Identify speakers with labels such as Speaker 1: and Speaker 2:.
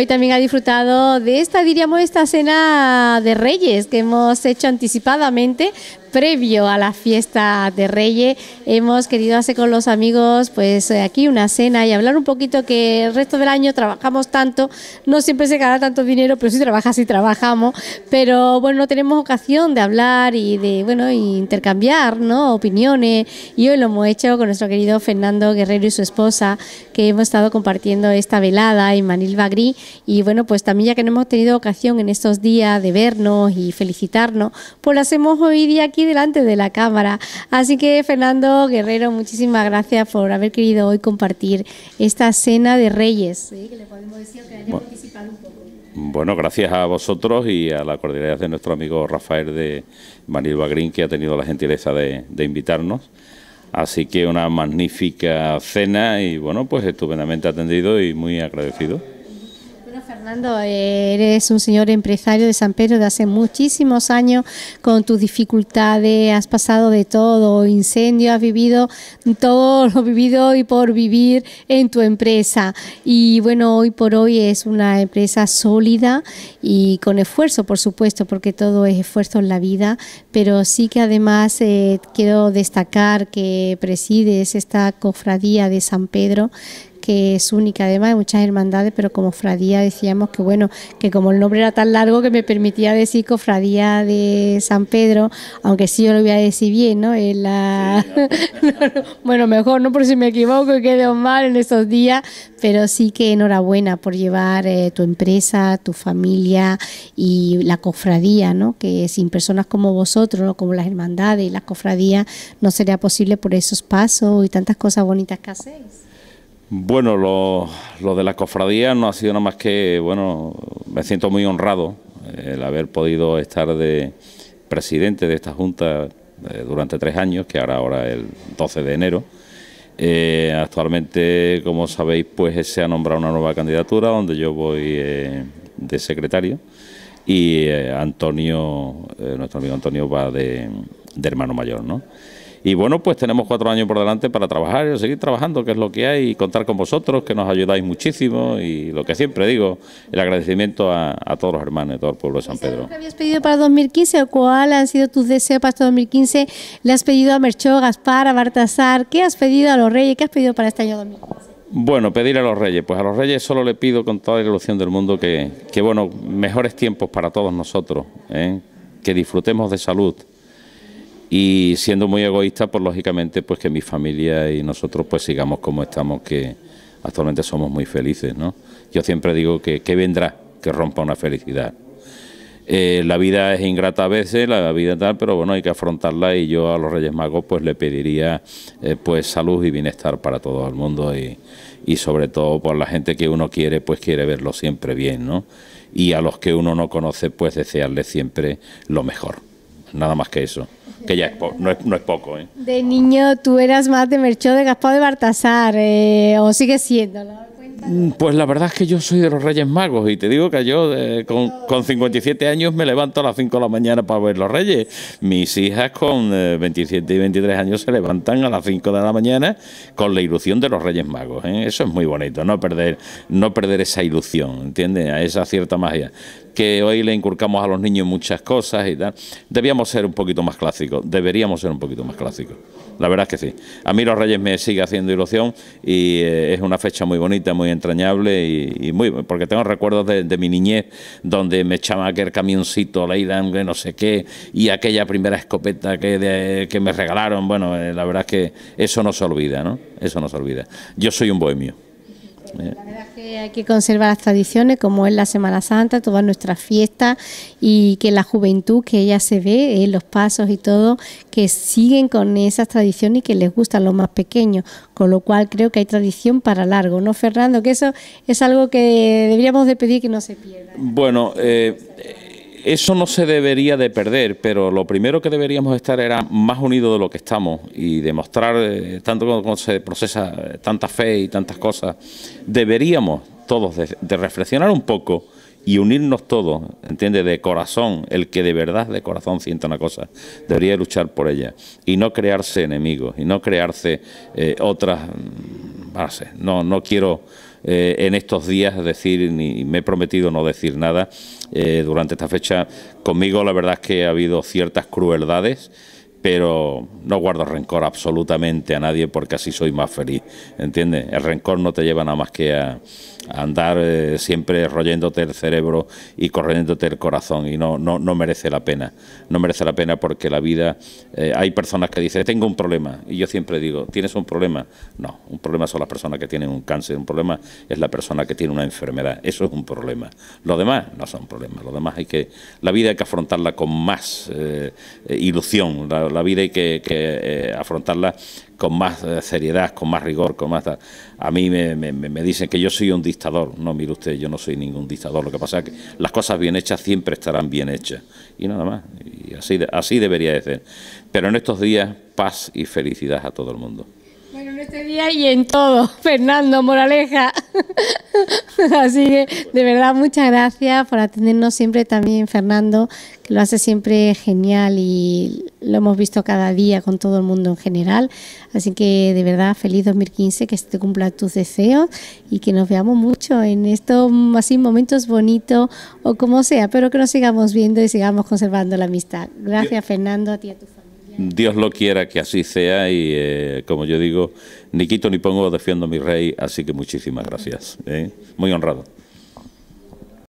Speaker 1: Hoy también ha disfrutado de esta, diríamos, esta cena de Reyes que hemos hecho anticipadamente previo a la fiesta de Reyes, hemos querido hacer con los amigos pues eh, aquí una cena y hablar un poquito que el resto del año trabajamos tanto, no siempre se gana tanto dinero, pero si trabajas y trabajamos, pero bueno, tenemos ocasión de hablar y de bueno, intercambiar, ¿no? opiniones y hoy lo hemos hecho con nuestro querido Fernando Guerrero y su esposa que hemos estado compartiendo esta velada en Manil Gris y bueno, pues también ya que no hemos tenido ocasión en estos días de vernos y felicitarnos, pues lo hacemos hoy día aquí delante de la cámara. Así que Fernando Guerrero, muchísimas gracias por haber querido hoy compartir esta cena de reyes. Sí,
Speaker 2: Que le podemos decir que bueno, participado un poco. Bueno, gracias a vosotros y a la cordialidad de nuestro amigo Rafael de Manil Green, que ha tenido la gentileza de, de invitarnos. Así que una magnífica cena y bueno, pues estupendamente atendido y muy agradecido.
Speaker 1: Fernando, eres un señor empresario de San Pedro de hace muchísimos años, con tus dificultades, has pasado de todo, incendio, has vivido todo lo vivido y por vivir en tu empresa. Y bueno, hoy por hoy es una empresa sólida y con esfuerzo, por supuesto, porque todo es esfuerzo en la vida, pero sí que además eh, quiero destacar que presides esta cofradía de San Pedro, que es única además, de muchas hermandades, pero como Fradía decíamos que bueno, que como el nombre era tan largo que me permitía decir cofradía de San Pedro, aunque sí yo lo voy a decir bien, ¿no? la... bueno, mejor no por si me equivoco y quedo mal en esos días, pero sí que enhorabuena por llevar eh, tu empresa, tu familia y la cofradía, ¿no? Que sin personas como vosotros, como las hermandades y las Cofradía no sería posible por esos pasos y tantas cosas bonitas que hacéis.
Speaker 2: Bueno, lo, de la cofradía no ha sido nada más que, bueno, me siento muy honrado eh, el haber podido estar de presidente de esta junta eh, durante tres años, que ahora, ahora el 12 de enero. Eh, actualmente, como sabéis, pues se ha nombrado una nueva candidatura donde yo voy de secretario y Antonio, nuestro amigo Antonio va de, de hermano mayor, ¿no? Y bueno, pues tenemos cuatro años por delante para trabajar y seguir trabajando, que es lo que hay, y contar con vosotros, que nos ayudáis muchísimo. Y lo que siempre digo, el agradecimiento a, todos los hermanos, de todo el pueblo de San Pedro. ¿Qué
Speaker 1: habías pedido para 2015 o cuál han sido tus deseos para 2015? Este ¿Le has pedido a Merchó, Gaspar, a Bartasar? ¿Qué has pedido a los reyes? ¿Qué has pedido para este año 2015?
Speaker 2: Bueno, pedir a los reyes. Pues a los reyes solo le pido con toda la ilusión del mundo que, que bueno, mejores tiempos para todos nosotros, ¿eh? que disfrutemos de salud, y siendo muy egoísta, pues lógicamente pues que mi familia y nosotros pues sigamos como estamos, que actualmente somos muy felices, ¿no? Yo siempre digo que ¿qué vendrá que rompa una felicidad? Eh, la vida es ingrata a veces, la vida tal, pero bueno, hay que afrontarla y yo a los Reyes Magos pues le pediría eh, pues salud y bienestar para todo el mundo y, y sobre todo por la gente que uno quiere pues quiere verlo siempre bien, ¿no? Y a los que uno no conoce pues desearle siempre lo mejor nada más que eso. Que ya no, es, poco. ¿eh?
Speaker 1: De niño tú eras más de Merchó de Gaspar de Bartasar eh, o sigue siendo, ¿no?
Speaker 2: Mm, pues la verdad es que yo soy de los Reyes Magos y te digo que yo eh, con, 57 años me levanto a las 5 de la mañana para ver los Reyes. Mis hijas con 27 eh, y 23 años se levantan a las 5 de la mañana con la ilusión de los Reyes Magos. ¿eh? Eso es muy bonito, no perder, no perder esa ilusión, ¿entiendes? A esa cierta magia que hoy le inculcamos a los niños muchas cosas y tal. Debíamos ser un poquito más clásicos, deberíamos ser un poquito más clásicos. La verdad es que sí. A mí los Reyes me sigue haciendo ilusión y es una fecha muy bonita, muy entrañable y, muy, porque tengo recuerdos de, mi niñez donde me echaba aquel camioncito leidangle no sé qué, y aquella primera escopeta que, que me regalaron. Bueno, eh, la verdad es que eso no se olvida, ¿no? Eso no se olvida. Yo soy un bohemio. La eh. verdad
Speaker 1: es que hay que conservar las tradiciones como es la Semana Santa, todas nuestras fiestas y que la juventud que ella se ve, eh, los pasos y todo, que siguen con esas tradiciones y que les gustan los más pequeños, con lo cual creo que hay tradición para largo, ¿no, Fernando? Que eso es algo que deberíamos de pedir que no se pierda.
Speaker 2: Bueno, eh, eso no se debería de perder, pero lo primero que deberíamos estar era más unidos de lo que estamos y demostrar, eh, tanto como se procesa eh, tanta fe y tantas cosas, deberíamos todos de, reflexionar un poco y unirnos todos, ¿entiendes? De corazón, el que de verdad de corazón sienta una cosa, debería luchar por ella y no crearse enemigos y no crearse eh, otras mm, bases. No, no quiero en estos días decir, ni me he prometido no decir nada, eh, durante esta fecha. Conmigo la verdad es que ha habido ciertas crueldades, pero no guardo rencor absolutamente a nadie porque así soy más feliz, ¿entiendes? El rencor no te lleva nada más que a, andar eh, siempre royéndote el cerebro y corriéndote el corazón y no, no, no merece la pena, no merece la pena porque la vida, eh, hay personas que dicen, tengo un problema y yo siempre digo, ¿tienes un problema? No, un problema son las personas que tienen un cáncer, un problema es la persona que tiene una enfermedad, eso es un problema, lo demás no son problemas, lo demás hay que, la vida hay que afrontarla con más eh, ilusión, la, vida hay que, que afrontarla con más eh, seriedad, con más rigor, con más... A mí me, dicen que yo soy un dictador. No, mire usted, yo no soy ningún dictador. Lo que pasa es que las cosas bien hechas siempre estarán bien hechas. Y nada más. Y así, así debería de ser. Pero en estos días, paz y felicidad a todo el mundo.
Speaker 1: Bueno, en este día y en todo. Fernando Moraleja. Así que de verdad muchas gracias por atendernos siempre también Fernando, que lo hace siempre genial y lo hemos visto cada día con todo el mundo en general. Así que de verdad feliz 2015, que se te cumplan tus deseos y que nos veamos mucho en estos así momentos bonitos o como sea, pero que nos sigamos viendo y sigamos conservando la amistad. Gracias Fernando, a ti y a tu familia.
Speaker 2: Dios lo quiera que así sea y eh, como yo digo, ni quito ni pongo, defiendo a mi rey, así que muchísimas gracias. ¿eh? Muy honrado.